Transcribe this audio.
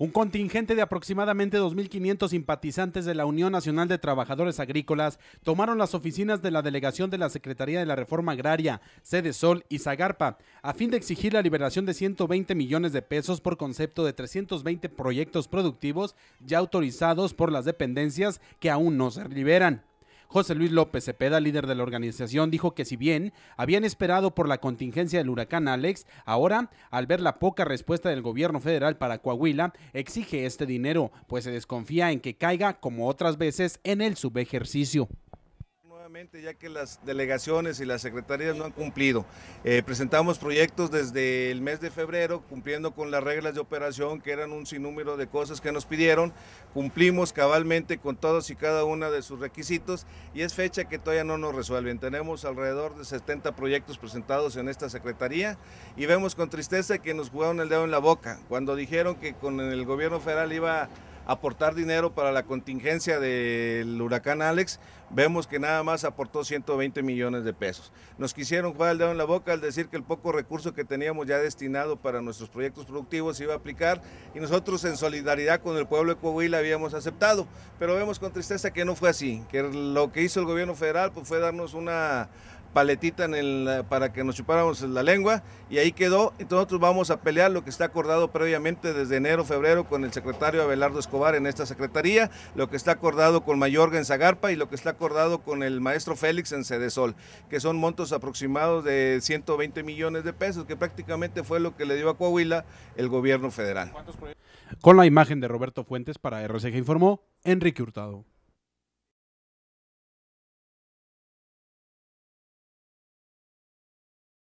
Un contingente de aproximadamente 2.500 simpatizantes de la Unión Nacional de Trabajadores Agrícolas tomaron las oficinas de la delegación de la Secretaría de la Reforma Agraria, Sede Sol y Zagarpa, a fin de exigir la liberación de 120 millones de pesos por concepto de 320 proyectos productivos ya autorizados por las dependencias que aún no se liberan. José Luis López Cepeda, líder de la organización, dijo que si bien habían esperado por la contingencia del huracán Alex, ahora, al ver la poca respuesta del gobierno federal para Coahuila, exige este dinero, pues se desconfía en que caiga, como otras veces, en el subejercicio ya que las delegaciones y las secretarías no han cumplido. Eh, presentamos proyectos desde el mes de febrero, cumpliendo con las reglas de operación, que eran un sinnúmero de cosas que nos pidieron. Cumplimos cabalmente con todos y cada una de sus requisitos y es fecha que todavía no nos resuelven. Tenemos alrededor de 70 proyectos presentados en esta secretaría y vemos con tristeza que nos jugaron el dedo en la boca. Cuando dijeron que con el gobierno federal iba a aportar dinero para la contingencia del huracán Alex, vemos que nada más aportó 120 millones de pesos. Nos quisieron jugar el dedo en la boca al decir que el poco recurso que teníamos ya destinado para nuestros proyectos productivos se iba a aplicar y nosotros en solidaridad con el pueblo de Coahuila habíamos aceptado, pero vemos con tristeza que no fue así, que lo que hizo el gobierno federal pues, fue darnos una paletita en el, eh, para que nos chupáramos la lengua y ahí quedó. Entonces nosotros vamos a pelear lo que está acordado previamente desde enero, febrero con el secretario Abelardo Escobar en esta secretaría, lo que está acordado con Mayorga en Zagarpa y lo que está acordado con el maestro Félix en Cedesol, que son montos aproximados de 120 millones de pesos, que prácticamente fue lo que le dio a Coahuila el gobierno federal. Con la imagen de Roberto Fuentes para RCG informó Enrique Hurtado.